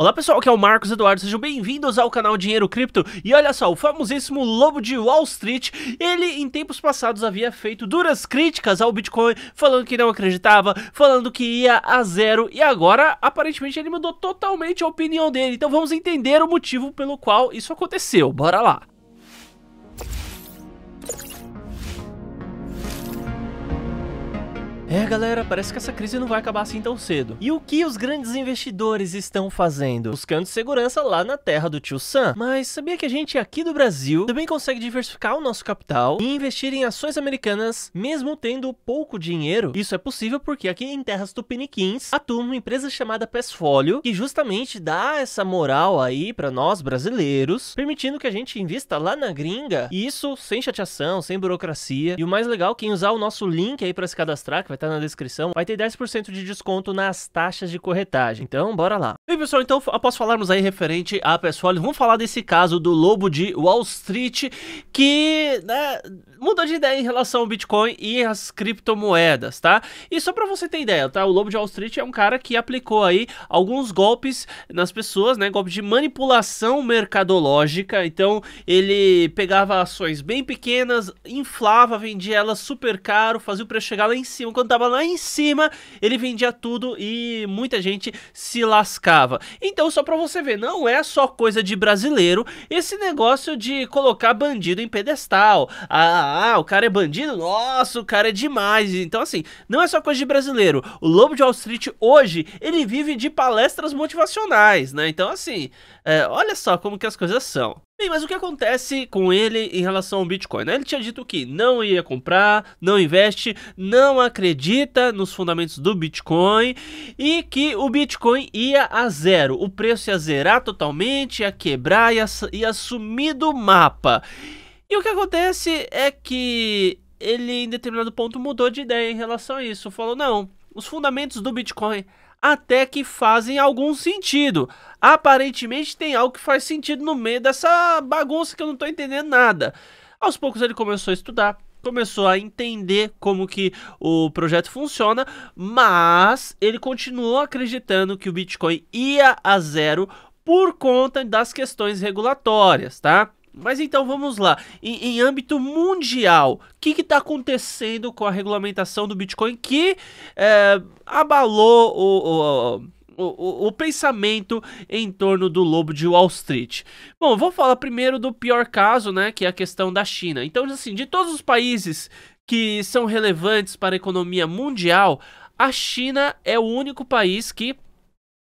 Olá pessoal, aqui é o Marcos Eduardo, sejam bem-vindos ao canal Dinheiro Cripto E olha só, o famosíssimo Lobo de Wall Street, ele em tempos passados havia feito duras críticas ao Bitcoin Falando que não acreditava, falando que ia a zero E agora, aparentemente, ele mudou totalmente a opinião dele Então vamos entender o motivo pelo qual isso aconteceu, bora lá É, galera, parece que essa crise não vai acabar assim tão cedo. E o que os grandes investidores estão fazendo? Buscando segurança lá na terra do tio Sam. Mas sabia que a gente aqui do Brasil também consegue diversificar o nosso capital e investir em ações americanas mesmo tendo pouco dinheiro? Isso é possível porque aqui em terras tupiniquins atua uma empresa chamada Pesfolio que justamente dá essa moral aí para nós brasileiros, permitindo que a gente invista lá na gringa. E isso sem chateação, sem burocracia. E o mais legal, quem usar o nosso link aí para se cadastrar, que vai estar tá na descrição, vai ter 10% de desconto nas taxas de corretagem. Então, bora lá. E pessoal, então após falarmos aí referente a pessoal, vamos falar desse caso do lobo de Wall Street que né, mudou de ideia em relação ao Bitcoin e as criptomoedas, tá? E só para você ter ideia, tá? O lobo de Wall Street é um cara que aplicou aí alguns golpes nas pessoas, né? Golpes de manipulação mercadológica. Então, ele pegava ações bem pequenas, inflava, vendia elas super caro, fazia o preço chegar lá em cima. Quando estava tava lá em cima, ele vendia tudo e muita gente se lascava. Então, só para você ver, não é só coisa de brasileiro esse negócio de colocar bandido em pedestal. Ah, ah, ah, o cara é bandido? Nossa, o cara é demais. Então, assim, não é só coisa de brasileiro. O Lobo de Wall Street hoje, ele vive de palestras motivacionais, né? Então, assim, é, olha só como que as coisas são. Bem, mas o que acontece com ele em relação ao Bitcoin? Né? Ele tinha dito que não ia comprar, não investe, não acredita nos fundamentos do Bitcoin e que o Bitcoin ia a zero. O preço ia zerar totalmente, ia quebrar, ia, ia sumir do mapa. E o que acontece é que ele, em determinado ponto, mudou de ideia em relação a isso. Falou: não, os fundamentos do Bitcoin até que fazem algum sentido. Aparentemente tem algo que faz sentido no meio dessa bagunça que eu não estou entendendo nada. Aos poucos ele começou a estudar, começou a entender como que o projeto funciona, mas ele continuou acreditando que o Bitcoin ia a zero por conta das questões regulatórias, tá? Mas então vamos lá. Em, em âmbito mundial, o que está acontecendo com a regulamentação do Bitcoin que é, abalou o, o o, o, o, pensamento em torno do lobo de Wall Street. Bom, vou falar primeiro do pior caso, né, que é a questão da China. Então, assim, de todos os países que são relevantes para a economia mundial, a China é o único país que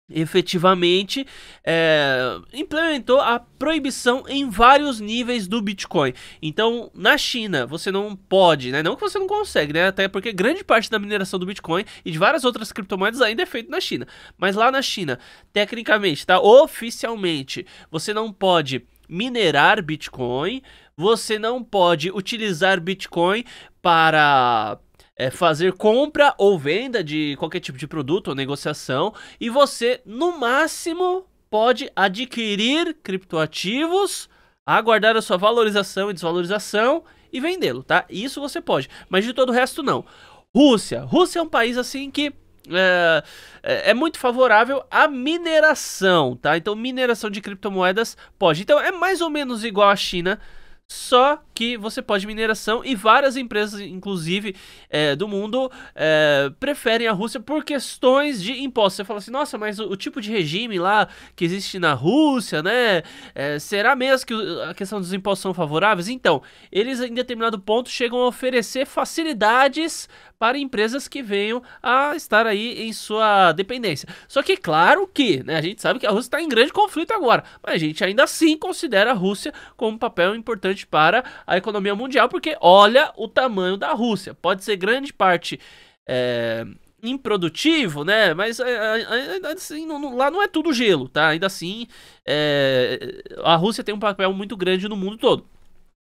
efetivamente é, implementou a proibição em vários níveis do Bitcoin. Então, na China, você não pode, né? Não que você não consegue, né? Até porque grande parte da mineração do Bitcoin e de várias outras criptomoedas ainda é feito na China. Mas lá na China, tecnicamente, tá? Oficialmente, você não pode minerar Bitcoin, você não pode utilizar Bitcoin para é fazer compra ou venda de qualquer tipo de produto ou negociação e você, no máximo, pode adquirir criptoativos, aguardar a sua valorização e desvalorização e vendê-lo, tá? Isso você pode, mas de todo o resto não. Rússia. Rússia é um país assim que é, é, é muito favorável à mineração, tá? Então, mineração de criptomoedas pode. Então, é mais ou menos igual à China, só que você pode mineração e várias empresas, inclusive é, do mundo, é, preferem a Rússia por questões de impostos. Você fala assim, nossa, mas o, o tipo de regime lá que existe na Rússia, né? É, será mesmo que a questão dos impostos são favoráveis? Então, eles em determinado ponto chegam a oferecer facilidades para empresas que venham a estar aí em sua dependência. Só que, claro que, né, a gente sabe que a Rússia está em grande conflito agora, mas a gente ainda assim considera a Rússia como um papel importante para a economia mundial, porque olha o tamanho da Rússia. Pode ser grande parte é, improdutivo, né? Mas é, é, é, ainda assim, não, lá não é tudo gelo, tá? Ainda assim, é, a Rússia tem um papel muito grande no mundo todo.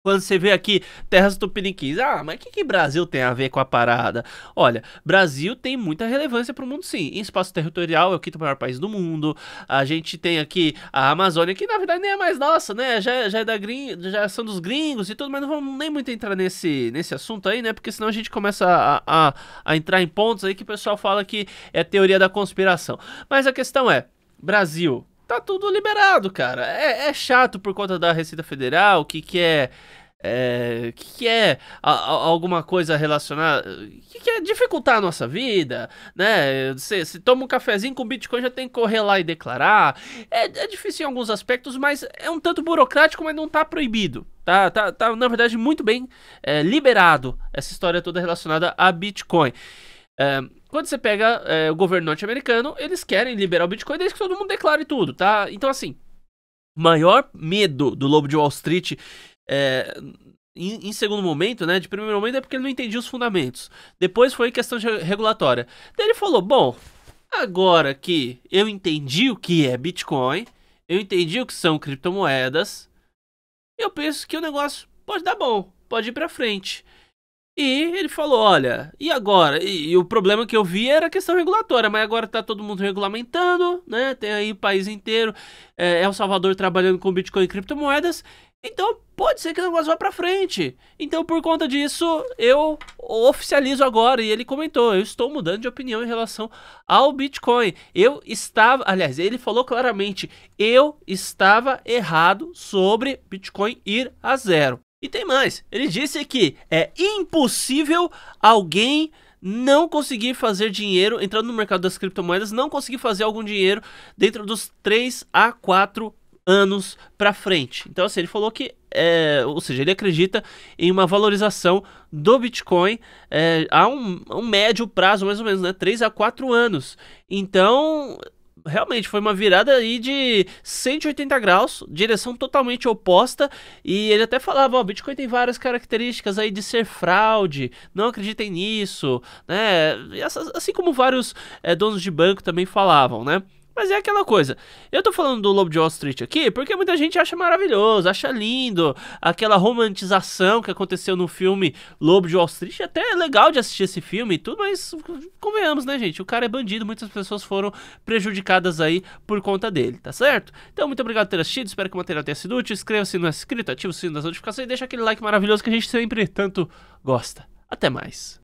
Quando você vê aqui terras tupiniquins, ah, mas o que, que Brasil tem a ver com a parada? Olha, Brasil tem muita relevância para o mundo, sim. Em espaço territorial, é o quinto maior país do mundo. A gente tem aqui a Amazônia, que na verdade nem é mais nossa, né? Já, já é da gring... já são dos gringos e tudo, mas não vamos nem muito entrar nesse, nesse assunto aí, né? Porque senão a gente começa a, a, a entrar em pontos aí que o pessoal fala que é teoria da conspiração. Mas a questão é, Brasil tá tudo liberado, cara. É, é chato por conta da Receita Federal, que que é é, que é a, a, alguma coisa relacionada que quer é dificultar a nossa vida, né? se toma um cafezinho com Bitcoin já tem que correr lá e declarar. É, é, difícil em alguns aspectos, mas é um tanto burocrático, mas não tá proibido. Tá, tá, tá na verdade, muito bem é, liberado essa história toda relacionada a Bitcoin. É, quando você pega é, o governo norte-americano, eles querem liberar o Bitcoin desde que todo mundo declare tudo, tá? Então, assim, o maior medo do lobo de Wall Street é, em, em, segundo momento, né? De primeiro momento é porque ele não entendia os fundamentos. Depois foi questão regulatória. Daí ele falou: bom, agora que eu entendi o que é Bitcoin, eu entendi o que são criptomoedas, eu penso que o negócio pode dar bom, pode ir para frente. E ele falou: olha, e agora? E, e, o problema que eu vi era a questão regulatória, mas agora tá todo mundo regulamentando, né? Tem aí o país inteiro, é, El Salvador trabalhando com Bitcoin e criptomoedas. Então pode ser que o negócio vá para frente. Então por conta disso eu oficializo agora e ele comentou, eu estou mudando de opinião em relação ao Bitcoin. Eu estava, aliás, ele falou claramente, eu estava errado sobre Bitcoin ir a zero. E tem mais, ele disse que é impossível alguém não conseguir fazer dinheiro entrando no mercado das criptomoedas, não conseguir fazer algum dinheiro dentro dos 3 a 4 anos para frente. Então, assim, ele falou que, é, ou seja, ele acredita em uma valorização do Bitcoin é, a um, um, médio prazo, mais ou menos, né? 3 a 4 anos. Então, realmente foi uma virada aí de 180 graus, direção totalmente oposta. E ele até falava: o Bitcoin tem várias características aí de ser fraude, não acreditem nisso, né? Assim como vários é, donos de banco também falavam, né? Mas é aquela coisa. Eu tô falando do Lobo de Wall Street aqui porque muita gente acha maravilhoso, acha lindo. Aquela romantização que aconteceu no filme Lobo de Wall Street. Até é legal de assistir esse filme e tudo, mas convenhamos, né, gente? O cara é bandido, muitas pessoas foram prejudicadas aí por conta dele, tá certo? Então, muito obrigado por ter assistido. Espero que o material tenha sido útil. Inscreva-se se não é inscrito, ative o sino das notificações e deixa aquele like maravilhoso que a gente sempre tanto gosta. Até mais.